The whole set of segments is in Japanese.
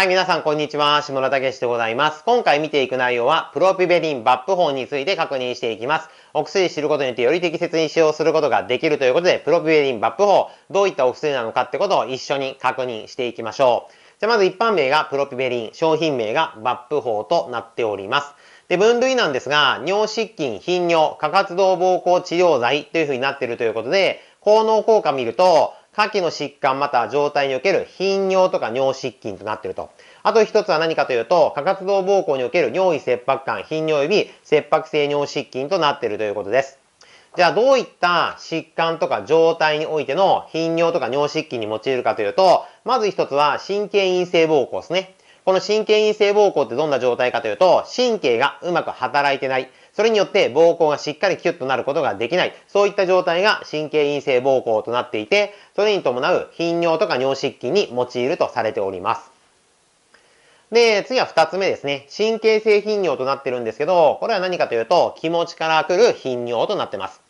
はい、皆さん、こんにちは。下田武史でございます。今回見ていく内容は、プロピベリンバップ法について確認していきます。お薬知ることによってより適切に使用することができるということで、プロピベリンバップ法、どういったお薬なのかってことを一緒に確認していきましょう。じゃ、まず一般名がプロピベリン、商品名がバップ法となっております。で、分類なんですが、尿失禁、頻尿、過活動膀胱治療剤というふうになっているということで、効能効果見ると、下記の疾患また状態における頻尿とか尿失禁となっていると。あと一つは何かというと、過活動膀胱における尿意切迫感、頻尿及び切迫性尿失禁となっているということです。じゃあどういった疾患とか状態においての頻尿とか尿失禁に用いるかというと、まず一つは神経陰性膀胱ですね。この神経陰性膀胱ってどんな状態かというと、神経がうまく働いてない。それによって膀胱がしっかりキュッとなることができない。そういった状態が神経陰性膀胱となっていて、それに伴う頻尿とか尿失禁に用いるとされております。で、次は二つ目ですね。神経性頻尿となってるんですけど、これは何かというと、気持ちから来る頻尿となってます。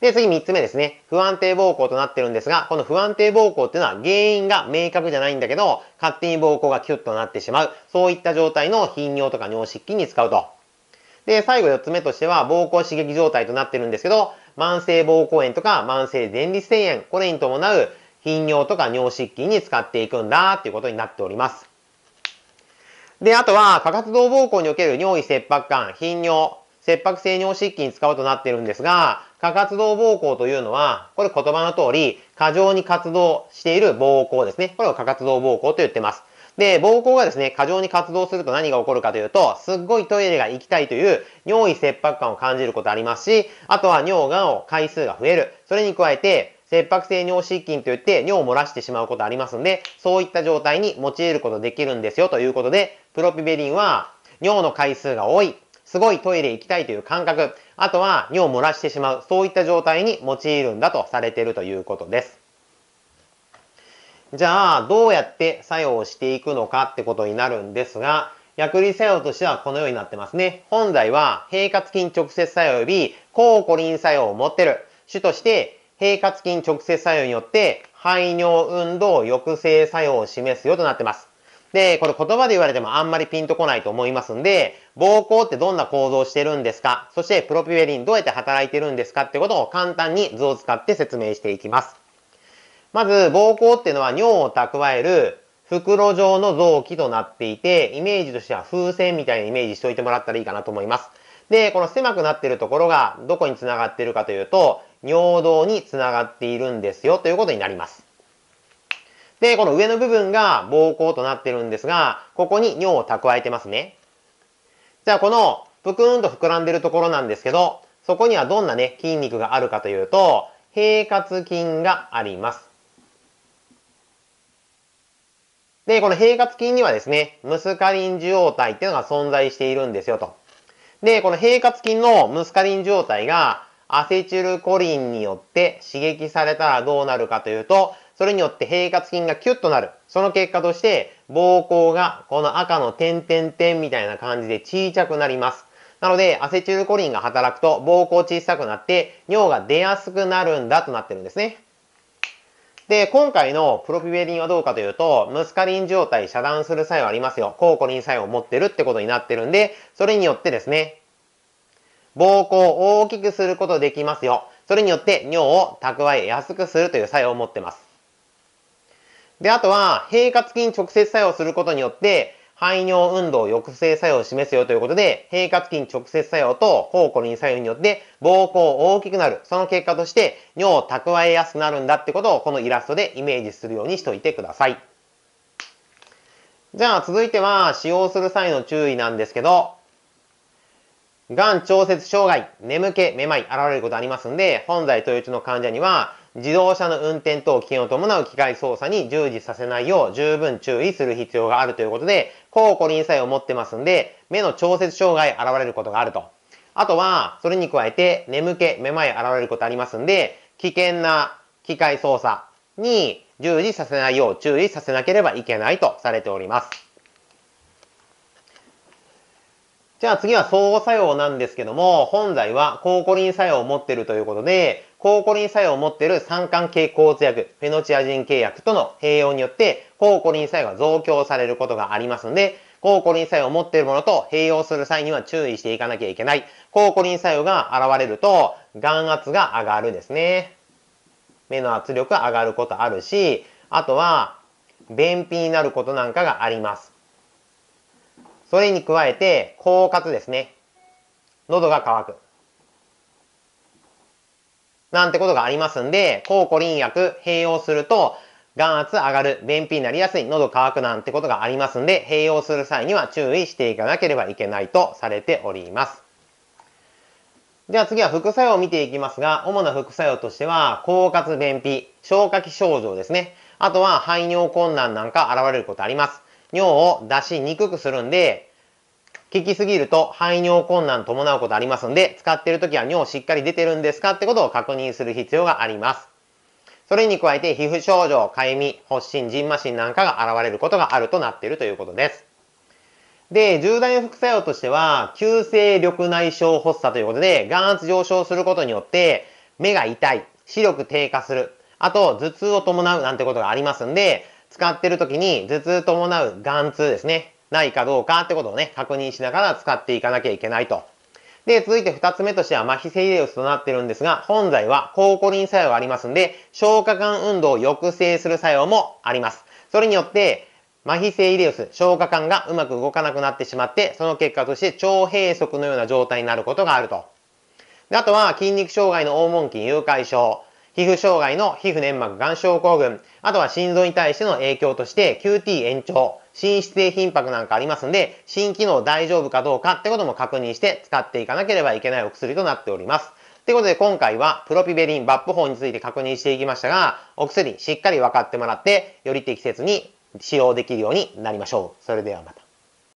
で、次3つ目ですね。不安定膀胱となってるんですが、この不安定膀胱っていうのは原因が明確じゃないんだけど、勝手に膀胱がキュッとなってしまう。そういった状態の頻尿とか尿失禁に使うと。で、最後4つ目としては、膀胱刺激状態となってるんですけど、慢性膀胱炎とか慢性前立腺炎、これに伴う頻尿とか尿失禁に使っていくんだっていうことになっております。で、あとは、過活動膀胱における尿意切迫感、頻尿、切迫性尿失禁に使うとなってるんですが、過活動膀胱というのは、これ言葉の通り、過剰に活動している膀胱ですね。これを過活動膀胱と言ってます。で、膀胱がですね、過剰に活動すると何が起こるかというと、すっごいトイレが行きたいという尿意切迫感を感じることありますし、あとは尿がんを回数が増える。それに加えて、切迫性尿失禁といって尿を漏らしてしまうことありますんで、そういった状態に用いることできるんですよということで、プロピベリンは尿の回数が多い、すごいトイレ行きたいという感覚、あとは尿を漏らしてしまう、そういった状態に用いるんだとされているということです。じゃあ、どうやって作用をしていくのかってことになるんですが、薬理作用としてはこのようになってますね。本来は、平滑筋直接作用より、抗コリン作用を持ってる。主として、平滑筋直接作用によって、排尿運動抑制作用を示すよとなってます。で、これ言葉で言われてもあんまりピンとこないと思いますんで、膀胱ってどんな構造をしてるんですかそしてプロピュエリンどうやって働いてるんですかってことを簡単に図を使って説明していきます。まず、膀胱っていうのは尿を蓄える袋状の臓器となっていて、イメージとしては風船みたいなイメージしておいてもらったらいいかなと思います。で、この狭くなってるところがどこにつながってるかというと、尿道につながっているんですよということになります。で、この上の部分が膀胱となってるんですが、ここに尿を蓄えてますね。じゃあこのぷくんと膨らんでるところなんですけど、そこにはどんなね、筋肉があるかというと、平滑筋があります。で、この平滑筋にはですね、ムスカリン受容体っていうのが存在しているんですよと。で、この平滑筋のムスカリン受容体がアセチルコリンによって刺激されたらどうなるかというと、それによって平滑筋がキュッとなる。その結果として、膀胱がこの赤の点々点みたいな感じで小さくなります。なので、アセチルコリンが働くと膀胱小さくなって、尿が出やすくなるんだとなってるんですね。で、今回のプロピベリンはどうかというと、ムスカリン状態遮断する作用ありますよ。抗コリン作用を持ってるってことになってるんで、それによってですね、膀胱を大きくすることできますよ。それによって尿を蓄えやすくするという作用を持ってます。で、あとは、平滑筋直接作用することによって、排尿運動抑制作用を示すよということで、平滑筋直接作用と抗コリン作用によって膀胱大きくなる。その結果として尿を蓄えやすくなるんだってことをこのイラストでイメージするようにしておいてください。じゃあ続いては使用する際の注意なんですけど、がん調節障害、眠気、めまい、現れることありますんで、本在統一の患者には、自動車の運転等危険を伴う機械操作に従事させないよう十分注意する必要があるということで、抗コリン作用を持ってますんで、目の調節障害現れることがあると。あとは、それに加えて、眠気、めまい現れることありますんで、危険な機械操作に従事させないよう注意させなければいけないとされております。じゃあ次は相互作用なんですけども、本来は抗コリン作用を持っているということで、抗コリン作用を持っている酸環系抗うつ薬、フェノチアジン系薬との併用によって、抗コリン作用が増強されることがありますので、抗コリン作用を持っているものと併用する際には注意していかなきゃいけない。抗コリン作用が現れると、眼圧が上がるですね。目の圧力が上がることあるし、あとは、便秘になることなんかがあります。それに加えて、口活ですね。喉が渇く。なんてことがありますんで、抗コリン薬併用すると、眼圧上がる、便秘になりやすい、喉乾くなんてことがありますんで、併用する際には注意していかなければいけないとされております。では次は副作用を見ていきますが、主な副作用としては、口渇便秘、消化器症状ですね。あとは排尿困難なんか現れることあります。尿を出しにくくするんで、効きすぎると排尿困難伴うことありますんで、使っている時は尿しっかり出てるんですかってことを確認する必要があります。それに加えて皮膚症状、かゆみ、発疹、じんましんなんかが現れることがあるとなっているということです。で、重大な副作用としては、急性緑内障発作ということで、眼圧上昇することによって、目が痛い、視力低下する、あと頭痛を伴うなんてことがありますんで、使ってる時に頭痛伴う眼痛ですね、ないかどうかってことをね、確認しながら使っていかなきゃいけないと。で、続いて2つ目としては麻痺セイレウスとなってるんですが、本剤は抗コリン作用がありますんで、消化管運動を抑制する作用もあります。それによって、麻痺性イレウス、消化管がうまく動かなくなってしまって、その結果として腸閉塞のような状態になることがあると。であとは筋肉障害の黄門筋誘拐症。皮膚障害の皮膚粘膜眼症候群、あとは心臓に対しての影響として QT 延長、心室性頻拍なんかありますんで、心機能大丈夫かどうかってことも確認して使っていかなければいけないお薬となっております。ということで今回はプロピベリン抜ッ法について確認していきましたが、お薬しっかり分かってもらって、より適切に使用できるようになりましょう。それではまた。